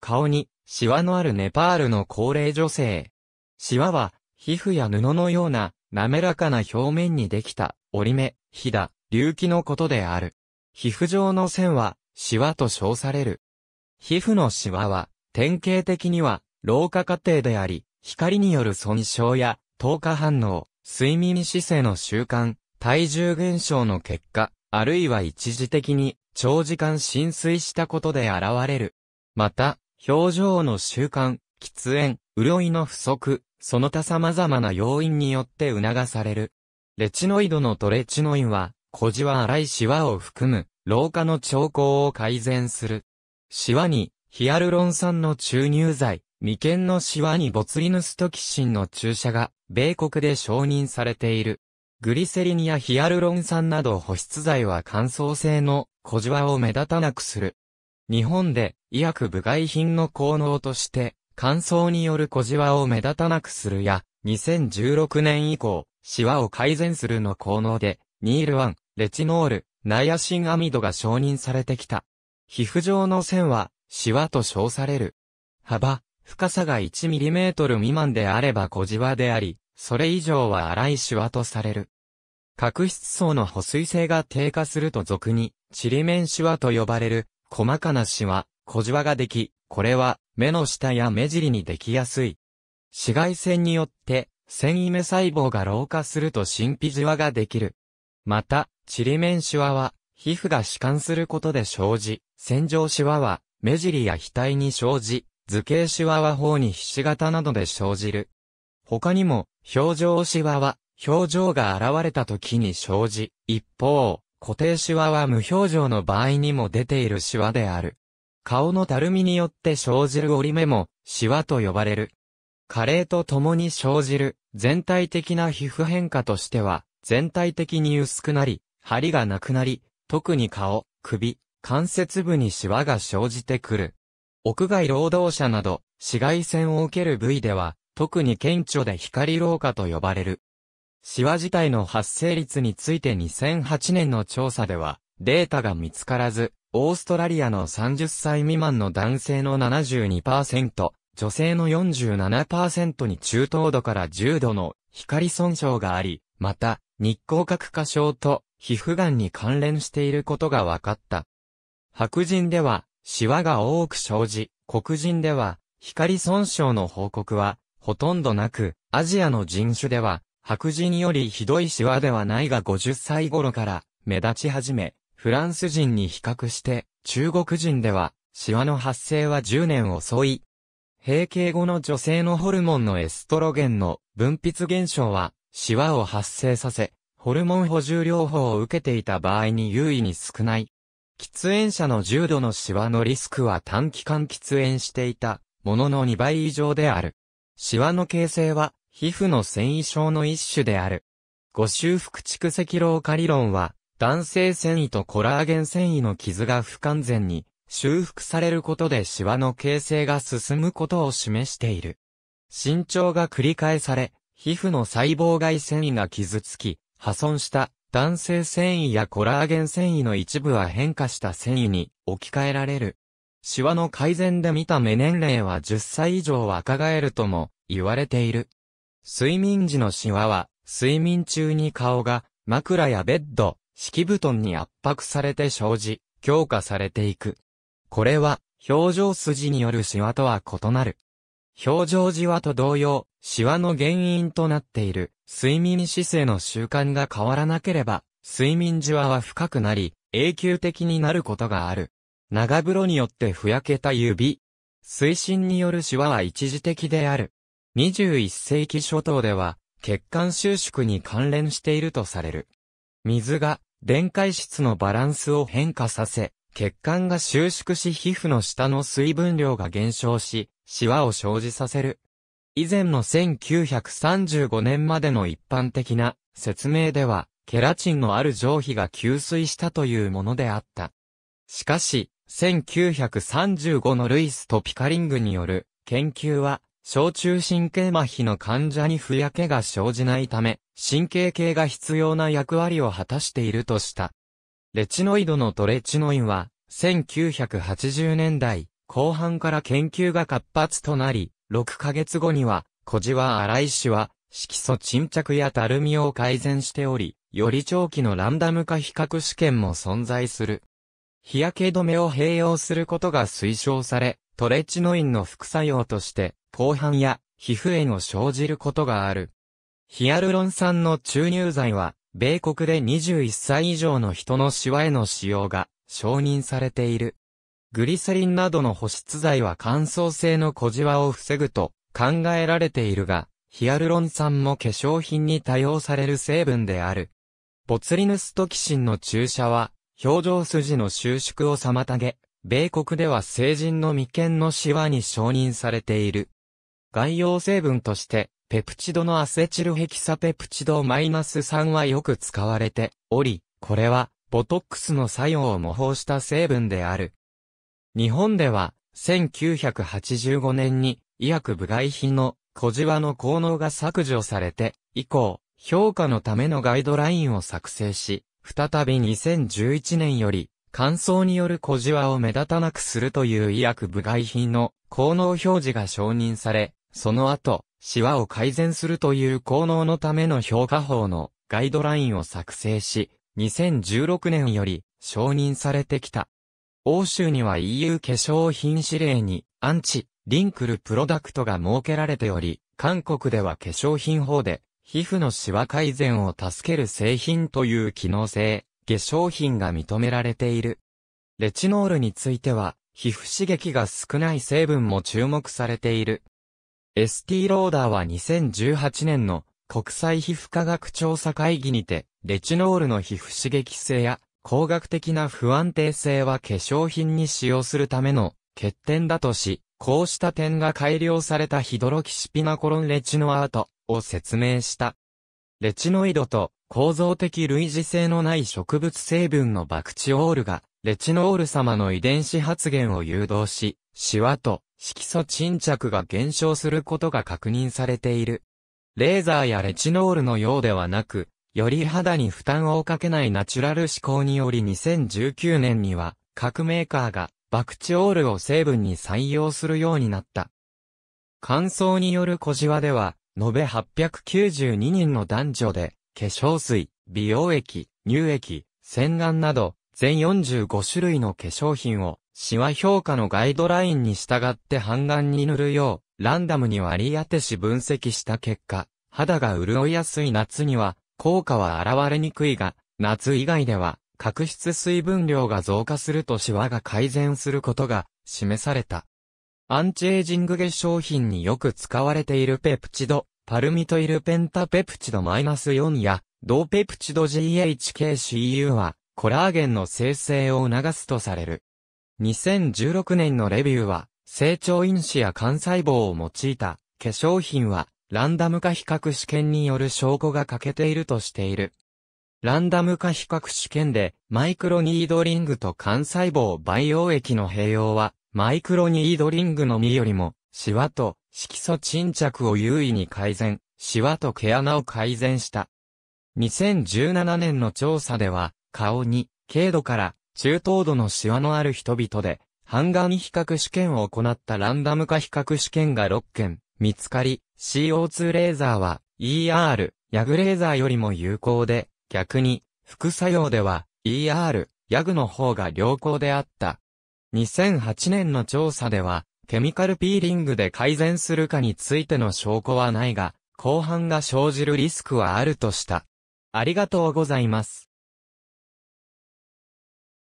顔に、シワのあるネパールの高齢女性。シワは、皮膚や布のような、滑らかな表面にできた、折り目、ひだ、隆起のことである。皮膚上の線は、シワと称される。皮膚のシワは、典型的には、老化過程であり、光による損傷や、透過反応、睡眠姿勢の習慣、体重減少の結果、あるいは一時的に長時間浸水したことで現れる。また、表情の習慣、喫煙、潤いの不足、その他様々な要因によって促される。レチノイドのトレチノインは、小じわ荒いシワを含む、老化の兆候を改善する。シワに、ヒアルロン酸の注入剤、眉間のシワにボツリヌストキシンの注射が、米国で承認されている。グリセリンやヒアルロン酸など保湿剤は乾燥性の小じわを目立たなくする。日本で医薬部外品の効能として、乾燥による小じわを目立たなくするや、2016年以降、シワを改善するの効能で、ニール1、レチノール、ナイアシンアミドが承認されてきた。皮膚上の線は、シワと称される。幅、深さが 1mm 未満であれば小じわであり、それ以上は粗いシワとされる。角質層の保水性が低下すると俗に、チリメンシワと呼ばれる、細かなシワ、小じわができ、これは目の下や目尻にできやすい。紫外線によって繊維目細胞が老化すると神秘じわができる。また、ちりめんシワは皮膚が弛緩することで生じ、洗浄シワは目尻や額に生じ、図形シワは頬にひし形などで生じる。他にも、表情シワは表情が現れた時に生じ、一方、固定シワは無表情の場合にも出ているシワである。顔のたるみによって生じる折り目も、シワと呼ばれる。加齢とともに生じる、全体的な皮膚変化としては、全体的に薄くなり、張りがなくなり、特に顔、首、関節部にシワが生じてくる。屋外労働者など、紫外線を受ける部位では、特に顕著で光老化と呼ばれる。シワ自体の発生率について2008年の調査では、データが見つからず、オーストラリアの30歳未満の男性の72%、女性の47%に中等度から重度の光損傷があり、また、日光角化症と皮膚がんに関連していることが分かった。白人では、シワが多く生じ、黒人では、光損傷の報告は、ほとんどなく、アジアの人種では、白人よりひどいシワではないが50歳頃から目立ち始め、フランス人に比較して中国人ではシワの発生は10年遅い。閉経後の女性のホルモンのエストロゲンの分泌現象はシワを発生させ、ホルモン補充療法を受けていた場合に優位に少ない。喫煙者の重度のシワのリスクは短期間喫煙していたものの2倍以上である。シワの形成は皮膚の繊維症の一種である。五修復蓄積老化理論は、男性繊維とコラーゲン繊維の傷が不完全に修復されることでシワの形成が進むことを示している。身長が繰り返され、皮膚の細胞外繊維が傷つき、破損した男性繊維やコラーゲン繊維の一部は変化した繊維に置き換えられる。シワの改善で見た目年齢は10歳以上若返るとも言われている。睡眠時のシワは、睡眠中に顔が、枕やベッド、敷布団に圧迫されて生じ、強化されていく。これは、表情筋によるシワとは異なる。表情じわと同様、シワの原因となっている、睡眠姿勢の習慣が変わらなければ、睡眠じわは深くなり、永久的になることがある。長風呂によってふやけた指。水深によるシワは一時的である。21世紀初頭では、血管収縮に関連しているとされる。水が、電解質のバランスを変化させ、血管が収縮し皮膚の下の水分量が減少し、シワを生じさせる。以前の1935年までの一般的な説明では、ケラチンのある上皮が吸水したというものであった。しかし、1935のルイスとピカリングによる研究は、小中神経麻痺の患者にふやけが生じないため、神経系が必要な役割を果たしているとした。レチノイドのトレチノインは、1980年代後半から研究が活発となり、6ヶ月後には、小じわ荒井氏は、色素沈着やたるみを改善しており、より長期のランダム化比較試験も存在する。日焼け止めを併用することが推奨され、トレチノインの副作用として、広範や皮膚炎を生じることがある。ヒアルロン酸の注入剤は、米国で21歳以上の人のシワへの使用が承認されている。グリセリンなどの保湿剤は乾燥性の小じわを防ぐと考えられているが、ヒアルロン酸も化粧品に多用される成分である。ボツリヌストキシンの注射は、表情筋の収縮を妨げ、米国では成人の眉間のシワに承認されている。概要成分として、ペプチドのアセチルヘキサペプチド -3 はよく使われており、これは、ボトックスの作用を模倣した成分である。日本では、1985年に、医薬部外品の小じわの効能が削除されて、以降、評価のためのガイドラインを作成し、再び2011年より、乾燥による小じわを目立たなくするという医薬部外品の効能表示が承認され、その後、シワを改善するという効能のための評価法のガイドラインを作成し、2016年より承認されてきた。欧州には EU 化粧品指令にアンチ、リンクルプロダクトが設けられており、韓国では化粧品法で皮膚のシワ改善を助ける製品という機能性、化粧品が認められている。レチノールについては、皮膚刺激が少ない成分も注目されている。ST ローダーは2018年の国際皮膚科学調査会議にて、レチノールの皮膚刺激性や工学的な不安定性は化粧品に使用するための欠点だとし、こうした点が改良されたヒドロキシピナコロンレチノアートを説明した。レチノイドと構造的類似性のない植物成分のバクチオールが、レチノール様の遺伝子発現を誘導し、シワと色素沈着が減少することが確認されている。レーザーやレチノールのようではなく、より肌に負担をかけないナチュラル思考により2019年には、各メーカーがバクチオールを成分に採用するようになった。乾燥による小じわでは、延べ892人の男女で、化粧水、美容液、乳液、洗顔など、全45種類の化粧品をシワ評価のガイドラインに従って半眼に塗るよう、ランダムに割り当てし分析した結果、肌が潤いやすい夏には、効果は現れにくいが、夏以外では、角質水分量が増加するとシワが改善することが示された。アンチエイジング化粧品によく使われているペプチド、パルミトイルペンタペプチドマイナス -4 や、同ペプチド GHKCU は、コラーゲンの生成を促すとされる。2016年のレビューは、成長因子や幹細胞を用いた化粧品は、ランダム化比較試験による証拠が欠けているとしている。ランダム化比較試験で、マイクロニードリングと幹細胞培養液の併用は、マイクロニードリングのみよりも、シワと色素沈着を優位に改善、シワと毛穴を改善した。2017年の調査では、顔に、軽度から中等度のシワのある人々で、半眼比較試験を行ったランダム化比較試験が6件見つかり、CO2 レーザーは ER、ヤグレーザーよりも有効で、逆に副作用では ER、ヤグの方が良好であった。2008年の調査では、ケミカルピーリングで改善するかについての証拠はないが、後半が生じるリスクはあるとした。ありがとうございます。